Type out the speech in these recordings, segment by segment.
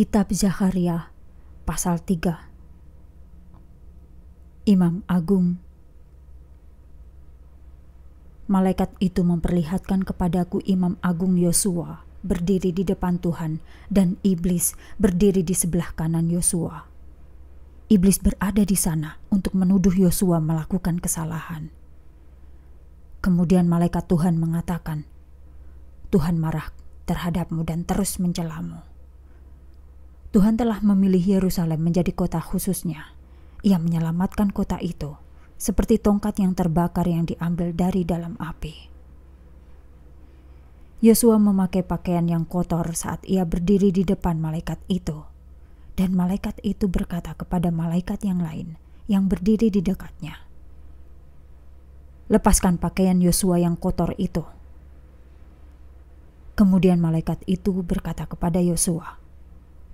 Kitab Zakaria pasal 3 Imam Agung Malaikat itu memperlihatkan kepadaku Imam Agung Yosua berdiri di depan Tuhan dan iblis berdiri di sebelah kanan Yosua. Iblis berada di sana untuk menuduh Yosua melakukan kesalahan. Kemudian malaikat Tuhan mengatakan, "Tuhan marah terhadapmu dan terus mencelamu." Tuhan telah memilih Yerusalem menjadi kota khususnya. Ia menyelamatkan kota itu, seperti tongkat yang terbakar yang diambil dari dalam api. Yosua memakai pakaian yang kotor saat ia berdiri di depan malaikat itu, dan malaikat itu berkata kepada malaikat yang lain yang berdiri di dekatnya, "Lepaskan pakaian Yosua yang kotor itu." Kemudian malaikat itu berkata kepada Yosua,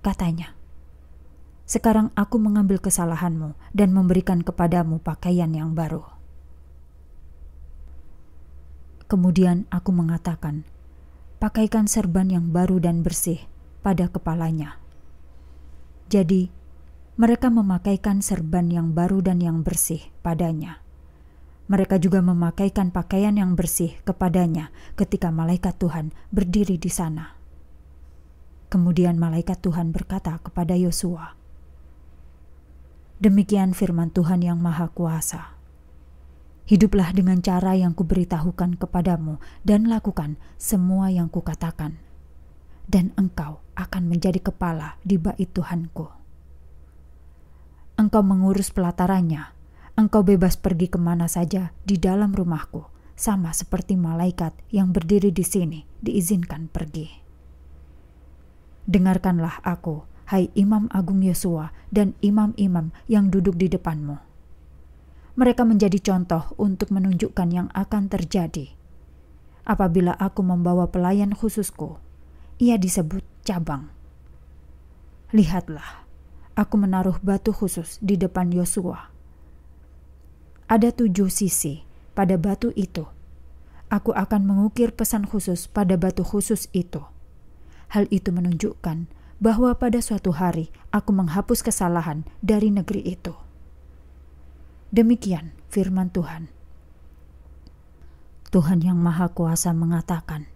katanya. Sekarang aku mengambil kesalahanmu dan memberikan kepadamu pakaian yang baru. Kemudian aku mengatakan, "Pakaikan serban yang baru dan bersih pada kepalanya." Jadi, mereka memakaikan serban yang baru dan yang bersih padanya. Mereka juga memakaikan pakaian yang bersih kepadanya ketika malaikat Tuhan berdiri di sana. Kemudian malaikat Tuhan berkata kepada Yosua, Demikian firman Tuhan yang Maha Kuasa. Hiduplah dengan cara yang kuberitahukan kepadamu dan lakukan semua yang kukatakan. Dan engkau akan menjadi kepala di bait Tuhanku. Engkau mengurus pelatarannya, engkau bebas pergi kemana saja di dalam rumahku, sama seperti malaikat yang berdiri di sini diizinkan pergi. Dengarkanlah aku, hai Imam Agung Yosua dan imam-imam yang duduk di depanmu. Mereka menjadi contoh untuk menunjukkan yang akan terjadi. Apabila aku membawa pelayan khususku, ia disebut cabang. Lihatlah, aku menaruh batu khusus di depan Yosua. Ada tujuh sisi pada batu itu. Aku akan mengukir pesan khusus pada batu khusus itu.' Hal itu menunjukkan bahwa pada suatu hari aku menghapus kesalahan dari negeri itu. Demikian firman Tuhan. Tuhan Yang Maha Kuasa mengatakan,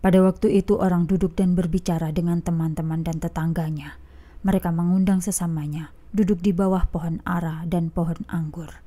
"Pada waktu itu, orang duduk dan berbicara dengan teman-teman dan tetangganya. Mereka mengundang sesamanya duduk di bawah pohon ara dan pohon anggur.